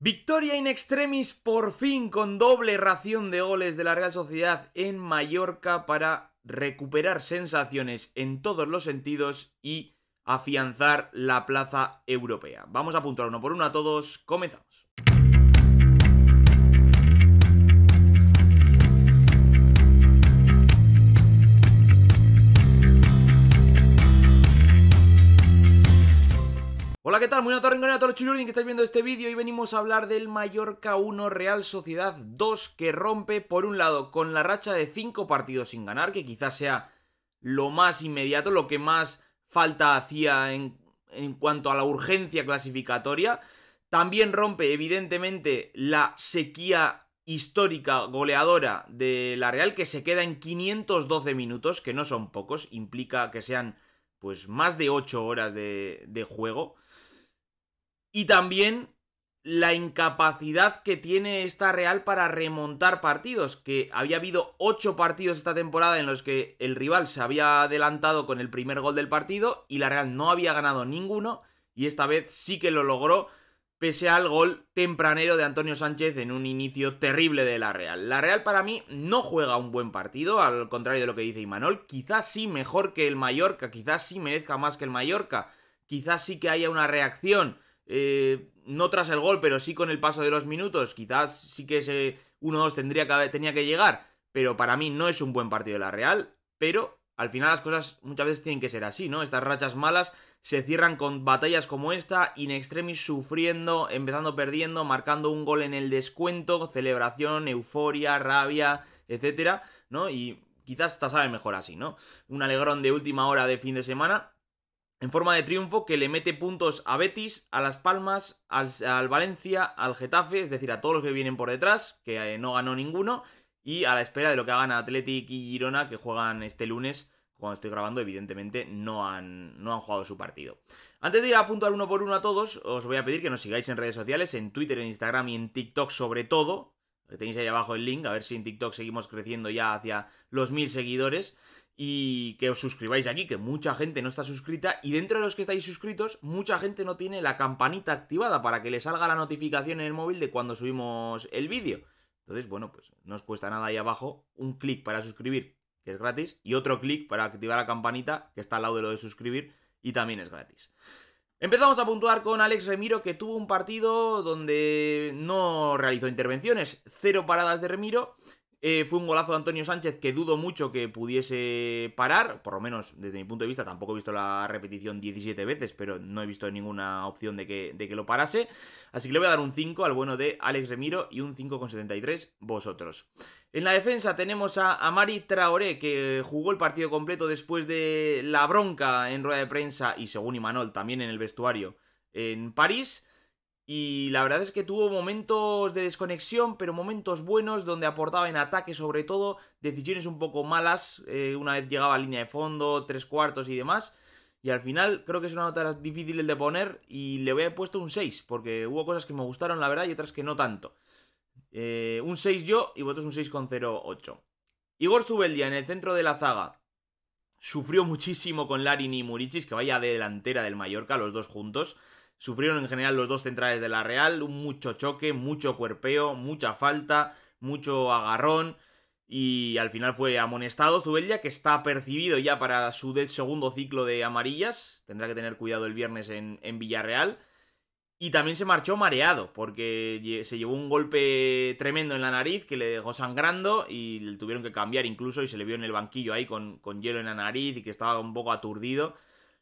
Victoria in extremis por fin con doble ración de goles de la Real Sociedad en Mallorca para recuperar sensaciones en todos los sentidos y afianzar la plaza europea. Vamos a apuntar uno por uno a todos, comenzamos. Hola, ¿qué tal? Muy buenas a todos los chulurdin que estáis viendo este vídeo y venimos a hablar del Mallorca 1 Real Sociedad 2 que rompe, por un lado, con la racha de 5 partidos sin ganar, que quizás sea lo más inmediato, lo que más falta hacía en, cuanto a la urgencia clasificatoria. También rompe, evidentemente, la sequía histórica goleadora de la Real que se queda en 512 minutos, que no son pocos, implica que sean pues más de 8 horas de, de juego. Y también la incapacidad que tiene esta Real para remontar partidos, que había habido ocho partidos esta temporada en los que el rival se había adelantado con el primer gol del partido y la Real no había ganado ninguno y esta vez sí que lo logró pese al gol tempranero de Antonio Sánchez en un inicio terrible de la Real. La Real para mí no juega un buen partido, al contrario de lo que dice Imanol, quizás sí mejor que el Mallorca, quizás sí merezca más que el Mallorca, quizás sí que haya una reacción eh, no tras el gol, pero sí con el paso de los minutos, quizás sí que ese 1-2 tendría tenía que llegar, pero para mí no es un buen partido de la Real, pero al final las cosas muchas veces tienen que ser así, ¿no? Estas rachas malas se cierran con batallas como esta, in extremis sufriendo, empezando perdiendo, marcando un gol en el descuento, celebración, euforia, rabia, etcétera, ¿no? Y quizás hasta sabe mejor así, ¿no? Un alegrón de última hora de fin de semana, en forma de triunfo que le mete puntos a Betis, a Las Palmas, al, Valencia, al Getafe, es decir, a todos los que vienen por detrás, que eh, no ganó ninguno, y a la espera de lo que hagan Athletic y Girona, que juegan este lunes, cuando estoy grabando, evidentemente no han, no han jugado su partido. Antes de ir a apuntar uno por uno a todos, os voy a pedir que nos sigáis en redes sociales, en Twitter, en Instagram y en TikTok sobre todo, que tenéis ahí abajo el link, a ver si en TikTok seguimos creciendo ya hacia los mil seguidores y que os suscribáis aquí, que mucha gente no está suscrita y dentro de los que estáis suscritos, mucha gente no tiene la campanita activada para que le salga la notificación en el móvil de cuando subimos el vídeo. Entonces, bueno, pues no os cuesta nada ahí abajo un clic para suscribir, que es gratis, y otro clic para activar la campanita, que está al lado de lo de suscribir, y también es gratis. Empezamos a puntuar con Alex Remiro, que tuvo un partido donde no realizó intervenciones, cero paradas de Remiro, eh, fue un golazo de Antonio Sánchez que dudo mucho que pudiese parar, por lo menos desde mi punto de vista, tampoco he visto la repetición 17 veces, pero no he visto ninguna opción de que, de lo parase. Así que le voy a dar un 5 al bueno de Alex Remiro y un con 5,73 vosotros. En la defensa tenemos a Amari Traoré, que jugó el partido completo después de la bronca en rueda de prensa y según Imanol también en el vestuario en París. Y la verdad es que tuvo momentos de desconexión, pero momentos buenos donde aportaba en ataque sobre todo, decisiones un poco malas, eh, una vez llegaba a línea de fondo, tres cuartos y demás. Y al final creo que es una nota difícil de poner y le voy a puesto un 6, porque hubo cosas que me gustaron la verdad y otras que no tanto. Eh, un 6 yo y vosotros un 6,08. Igor Zubeldia en el centro de la zaga. Sufrió muchísimo con Larin y Murichis, que vaya de delantera del Mallorca, los dos juntos. Sufrieron en general los dos centrales de la Real, mucho choque, mucho cuerpeo, mucha falta, mucho agarrón y al final fue amonestado Zubella, que está percibido ya para su segundo ciclo de amarillas. Tendrá que tener cuidado el viernes en, Villarreal. Y también se marchó mareado, porque se llevó un golpe tremendo en la nariz que le dejó sangrando y le tuvieron que cambiar incluso y se le vio en el banquillo ahí con, con hielo en la nariz y que estaba un poco aturdido.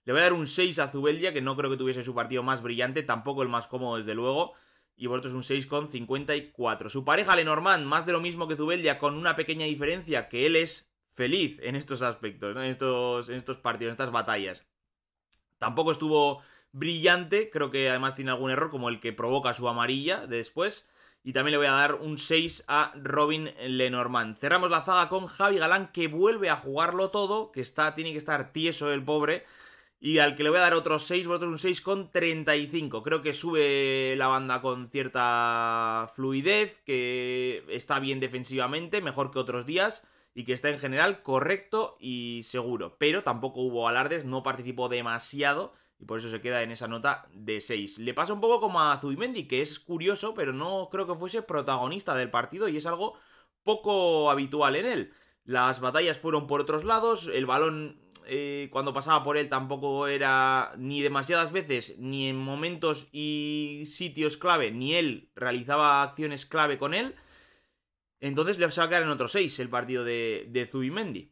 Le voy a dar un 6 a Zubeldia, que no creo que tuviese su partido más brillante, tampoco el más cómodo, desde luego. Y por es un con 54 Su pareja Lenormand, más de lo mismo que Zubeldia, con una pequeña diferencia, que él es feliz en estos aspectos, en, estos, en estos partidos, en estas batallas. Tampoco estuvo brillante, creo que además tiene algún error, como el que provoca su amarilla después. Y también le voy a dar un 6 a Robin Lenormand. Cerramos la zaga con Javi Galán, que vuelve a jugarlo todo, que está, tiene que estar tieso el pobre y al que le voy a dar otros 6, votos un 6 con 35. Creo que sube la banda con cierta fluidez, que está bien defensivamente, mejor que otros días, y que está en general correcto y seguro. Pero tampoco hubo alardes, no participó demasiado, y por eso se queda en esa nota de 6. Le pasa un poco como a Zubimendi, que es curioso, pero no creo que fuese protagonista del partido, y es algo poco habitual en él. Las batallas fueron por otros lados, el balón eh, cuando pasaba por él tampoco era ni demasiadas veces, ni en momentos y sitios clave, ni él realizaba acciones clave con él. Entonces le va a quedar en otro 6 el partido de, de Zubimendi.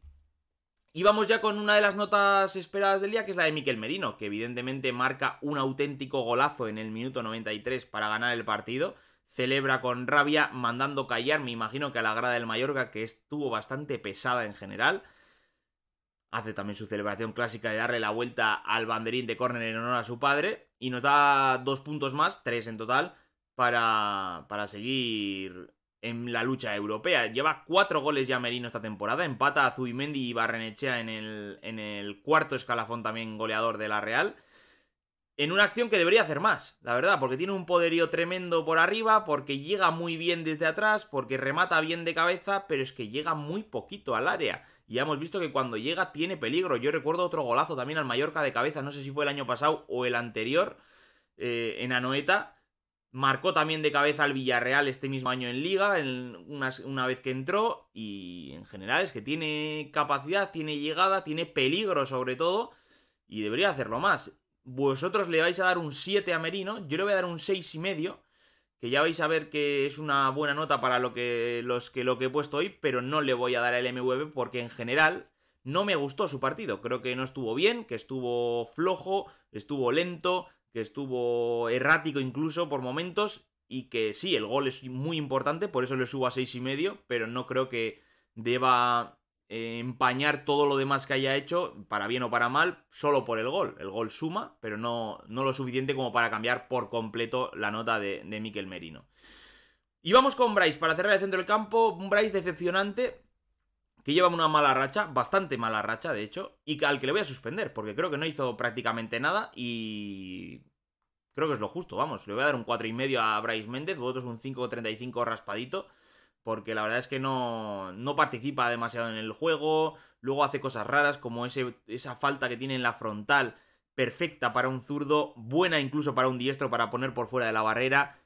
Y vamos ya con una de las notas esperadas del día, que es la de Miquel Merino, que evidentemente marca un auténtico golazo en el minuto 93 para ganar el partido. Celebra con rabia, mandando callar, me imagino que a la grada del Mallorca, que estuvo bastante pesada en general hace también su celebración clásica de darle la vuelta al banderín de córner en honor a su padre y nos da dos puntos más, tres en total, para, seguir en la lucha europea. Lleva cuatro goles ya Merino esta temporada, empata a Zubimendi y Barrenechea en el, en el cuarto escalafón también goleador de la Real. En una acción que debería hacer más, la verdad, porque tiene un poderío tremendo por arriba, porque llega muy bien desde atrás, porque remata bien de cabeza, pero es que llega muy poquito al área. Y ya hemos visto que cuando llega tiene peligro. Yo recuerdo otro golazo también al Mallorca de cabeza, no sé si fue el año pasado o el anterior, eh, en Anoeta. Marcó también de cabeza al Villarreal este mismo año en Liga, una, una, vez que entró. Y en general es que tiene capacidad, tiene llegada, tiene peligro sobre todo. Y debería hacerlo más. Vosotros le vais a dar un 7 a Merino, yo le voy a dar un y medio que ya vais a ver que es una buena nota para lo que, los que, lo que he puesto hoy, pero no le voy a dar al MVP porque en general no me gustó su partido. Creo que no estuvo bien, que estuvo flojo, estuvo lento, que estuvo errático incluso por momentos y que sí, el gol es muy importante, por eso le subo a 6,5, y medio, pero no creo que deba eh, empañar todo lo demás que haya hecho, para bien o para mal, solo por el gol. El gol suma, pero no, lo suficiente como para cambiar por completo la nota de, de Miquel Merino. Y vamos con Bryce para cerrar el centro del campo. Un Bryce decepcionante que lleva una mala racha, bastante mala racha de hecho, y al que le voy a suspender porque creo que no hizo prácticamente nada y creo que es lo justo. Vamos, le voy a dar un 4,5 a Bryce Méndez, vosotros un 5,35 raspadito porque la verdad es que no, no participa demasiado en el juego, luego hace cosas raras como ese, esa falta que tiene en la frontal perfecta para un zurdo, buena incluso para un diestro para poner por fuera de la barrera,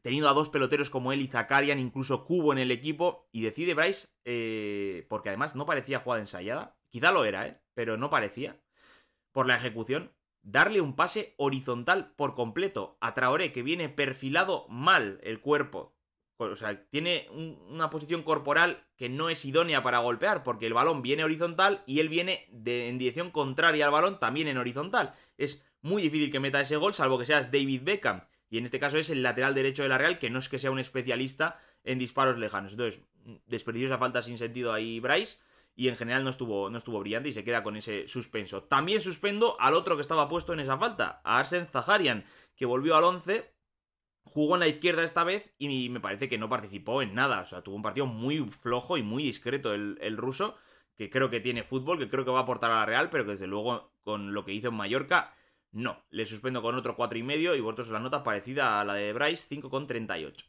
teniendo a dos peloteros como él y Zakarian, incluso Cubo en el equipo, y decide Bryce, eh, porque además no parecía jugada ensayada, quizá lo era, ¿eh? pero no parecía, por la ejecución, darle un pase horizontal por completo a Traoré, que viene perfilado mal el cuerpo o sea, tiene una posición corporal que no es idónea para golpear, porque el balón viene horizontal y él viene en dirección contraria al balón, también en horizontal. Es muy difícil que meta ese gol, salvo que seas David Beckham. Y en este caso es el lateral derecho de la Real, que no es que sea un especialista en disparos lejanos. Entonces, desperdició esa falta sin sentido ahí Bryce. Y en general no estuvo, no estuvo brillante y se queda con ese suspenso. También suspendo al otro que estaba puesto en esa falta, a Arsen Zaharian, que volvió al 11 Jugó en la izquierda esta vez y me parece que no participó en nada. O sea, tuvo un partido muy flojo y muy discreto el, ruso, que creo que tiene fútbol, que creo que va a aportar a la Real, pero que desde luego con lo que hizo en Mallorca, no. Le suspendo con otro 4,5 y medio y vosotros la nota parecida a la de Bryce, 5,38.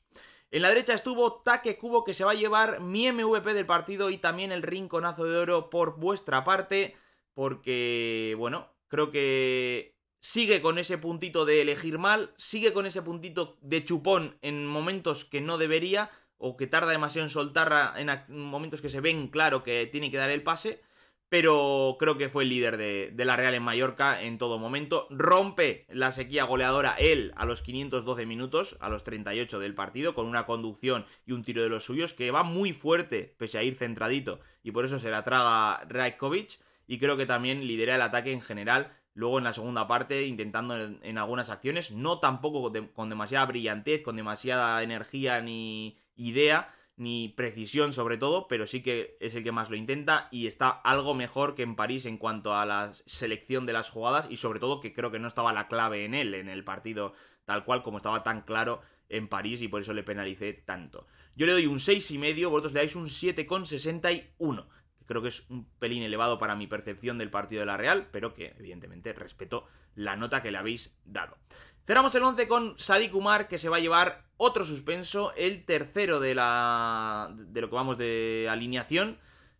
En la derecha estuvo Taque Cubo, que se va a llevar mi MVP del partido y también el rinconazo de oro por vuestra parte, porque, bueno, creo que sigue con ese puntito de elegir mal, sigue con ese puntito de chupón en momentos que no debería o que tarda demasiado en soltarla en momentos que se ven claro que tiene que dar el pase, pero creo que fue el líder de, de, la Real en Mallorca en todo momento. Rompe la sequía goleadora él a los 512 minutos, a los 38 del partido, con una conducción y un tiro de los suyos que va muy fuerte, pese a ir centradito, y por eso se la traga Rajkovic, y creo que también lidera el ataque en general Luego en la segunda parte intentando en, algunas acciones, no tampoco con demasiada brillantez, con demasiada energía ni idea, ni precisión sobre todo, pero sí que es el que más lo intenta y está algo mejor que en París en cuanto a la selección de las jugadas y sobre todo que creo que no estaba la clave en él, en el partido tal cual como estaba tan claro en París y por eso le penalicé tanto. Yo le doy un 6,5, vosotros le dais un 7,61. Creo que es un pelín elevado para mi percepción del partido de la Real, pero que evidentemente respeto la nota que le habéis dado. Cerramos el 11 con Sadik que se va a llevar otro suspenso, el tercero de, la, de lo que vamos de alineación.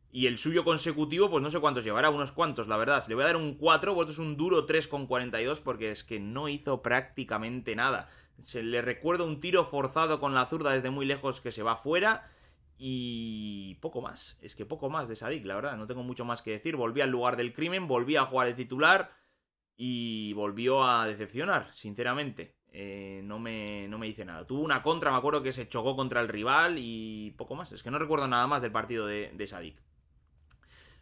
Y el suyo consecutivo, pues no sé cuántos llevará, unos cuantos, la verdad. Le voy a dar un 4, vosotros un duro 3,42 porque es que no hizo prácticamente nada. Se le recuerda un tiro forzado con la zurda desde muy lejos que se va fuera. Y poco más, es que poco más de Sadik, la verdad, no tengo mucho más que decir. Volví al lugar del crimen, volví a jugar de titular y volvió a decepcionar, sinceramente. Eh, no, me, no me dice nada. Tuvo una contra, me acuerdo que se chocó contra el rival y poco más. Es que no recuerdo nada más del partido de, Sadik.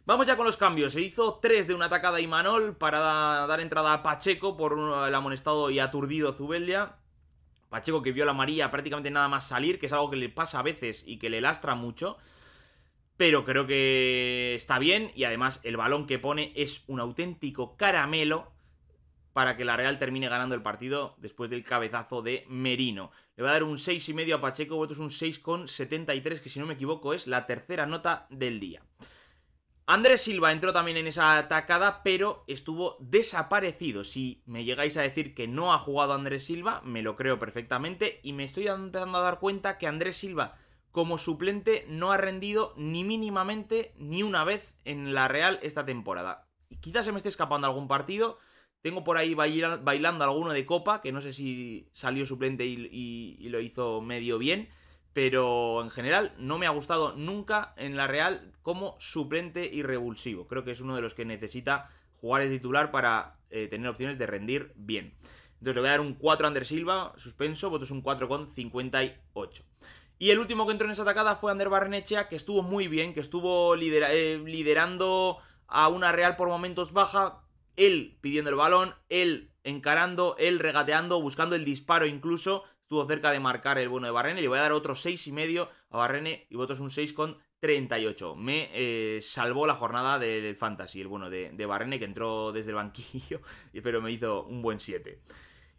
Vamos ya con los cambios. Se hizo 3 de una atacada a Imanol para dar entrada a Pacheco por el amonestado y aturdido Zubeldia. Pacheco que vio la María prácticamente nada más salir, que es algo que le pasa a veces y que le lastra mucho. Pero creo que está bien y además el balón que pone es un auténtico caramelo para que la Real termine ganando el partido después del cabezazo de Merino. Le va a dar un 6,5 a Pacheco, votos un 6,73, que si no me equivoco es la tercera nota del día. Andrés Silva entró también en esa atacada, pero estuvo desaparecido. Si me llegáis a decir que no ha jugado Andrés Silva, me lo creo perfectamente y me estoy dando a dar cuenta que Andrés Silva como suplente no ha rendido ni mínimamente ni una vez en la Real esta temporada. Y quizás se me esté escapando algún partido. Tengo por ahí bailando alguno de Copa, que no sé si salió suplente y lo hizo medio bien pero en general no me ha gustado nunca en la Real como suplente y revulsivo. Creo que es uno de los que necesita jugar de titular para eh, tener opciones de rendir bien. Entonces le voy a dar un 4 a Ander Silva, suspenso, votos un 4,58. Y el último que entró en esa atacada fue Ander Barnechea, que estuvo muy bien, que estuvo eh, liderando a una Real por momentos baja, él pidiendo el balón, él encarando, él regateando, buscando el disparo incluso, estuvo cerca de marcar el bueno de Barrene. Le voy a dar otro 6,5 a Barrene y votos un 6 con 38. Me eh, salvó la jornada del Fantasy, el bueno de, de Barrene, que entró desde el banquillo, pero me hizo un buen 7.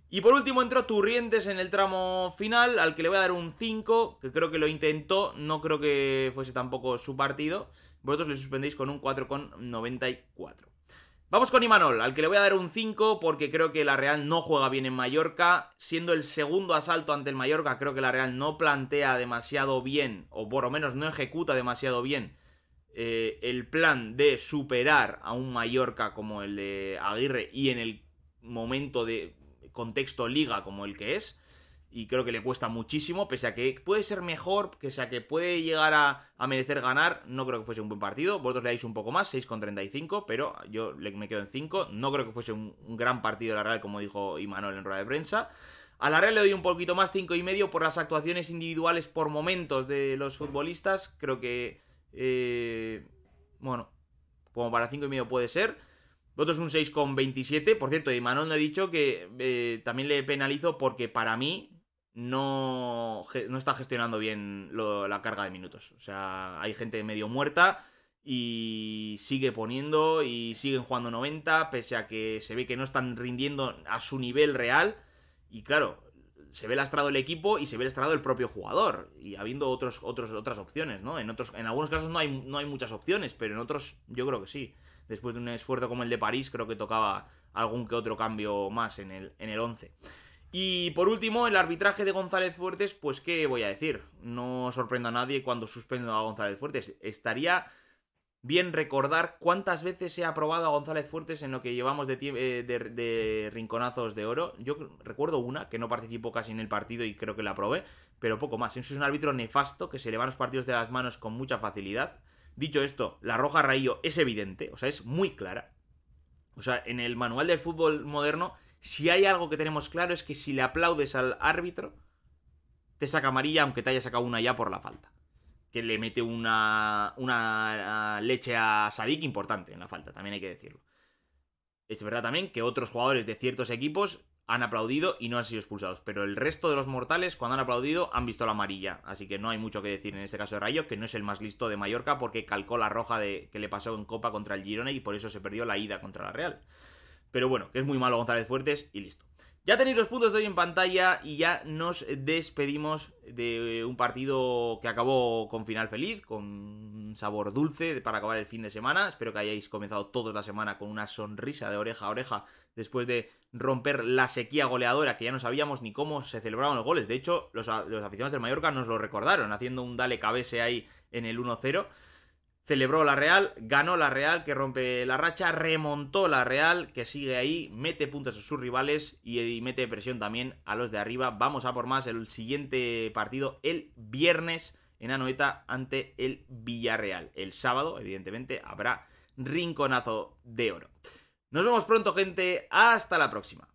Y por último entró Turrientes en el tramo final, al que le voy a dar un 5, que creo que lo intentó, no creo que fuese tampoco su partido. Vosotros le suspendéis con un 4,94. Vamos con Imanol, al que le voy a dar un 5 porque creo que la Real no juega bien en Mallorca. Siendo el segundo asalto ante el Mallorca, creo que la Real no plantea demasiado bien, o por lo menos no ejecuta demasiado bien, eh, el plan de superar a un Mallorca como el de Aguirre y en el momento de contexto liga como el que es y creo que le cuesta muchísimo, pese a que puede ser mejor, pese a que puede llegar a, merecer ganar, no creo que fuese un buen partido, vosotros le dais un poco más, 6,35, pero yo me quedo en 5, no creo que fuese un, gran partido de la Real, como dijo Imanol en rueda de prensa. A la Real le doy un poquito más, 5,5, por las actuaciones individuales por momentos de los futbolistas, creo que, eh, bueno, como para 5,5 puede ser. Votos un 6,27. Por cierto, Imanol me he dicho que eh, también le penalizo porque para mí no, está gestionando bien la carga de minutos. O sea, hay gente medio muerta y sigue poniendo y siguen jugando 90, pese a que se ve que no están rindiendo a su nivel real. Y claro, se ve lastrado el equipo y se ve lastrado el propio jugador. Y habiendo otros, otros, otras opciones, ¿no? En, otros, en algunos casos no hay, no hay muchas opciones, pero en otros yo creo que sí. Después de un esfuerzo como el de París, creo que tocaba algún que otro cambio más en el, en el 11. Y por último, el arbitraje de González Fuertes, pues qué voy a decir, no sorprendo a nadie cuando suspendo a González Fuertes. Estaría bien recordar cuántas veces se ha aprobado a González Fuertes en lo que llevamos de, eh, de, de, rinconazos de oro. Yo recuerdo una, que no participó casi en el partido y creo que la aprobé, pero poco más. Es un árbitro nefasto que se le van los partidos de las manos con mucha facilidad. Dicho esto, la roja Raío es evidente, o sea, es muy clara. O sea, en el manual del fútbol moderno si hay algo que tenemos claro es que si le aplaudes al árbitro, te saca amarilla aunque te haya sacado una ya por la falta. Que le mete una, leche a Sadik importante en la falta, también hay que decirlo. Es verdad también que otros jugadores de ciertos equipos han aplaudido y no han sido expulsados. Pero el resto de los mortales, cuando han aplaudido, han visto la amarilla. Así que no hay mucho que decir en este caso de Rayo, que no es el más listo de Mallorca porque calcó la roja de, que le pasó en Copa contra el Girona y por eso se perdió la ida contra la Real pero bueno, que es muy malo González Fuertes y listo. Ya tenéis los puntos de hoy en pantalla y ya nos despedimos de eh, un partido que acabó con final feliz, con sabor dulce para acabar el fin de semana. Espero que hayáis comenzado toda la semana con una sonrisa de oreja a oreja después de romper la sequía goleadora que ya no sabíamos ni cómo se celebraban los goles. De hecho, los, los aficionados del Mallorca nos lo recordaron haciendo un dale cabese ahí en el 1-0. Celebró la Real, ganó la Real que rompe la racha, remontó la Real que sigue ahí, mete puntos a sus rivales y, y mete presión también a los de arriba. Vamos a por más el siguiente partido el viernes en Anoeta ante el Villarreal. El sábado, evidentemente, habrá rinconazo de oro. Nos vemos pronto, gente. Hasta la próxima.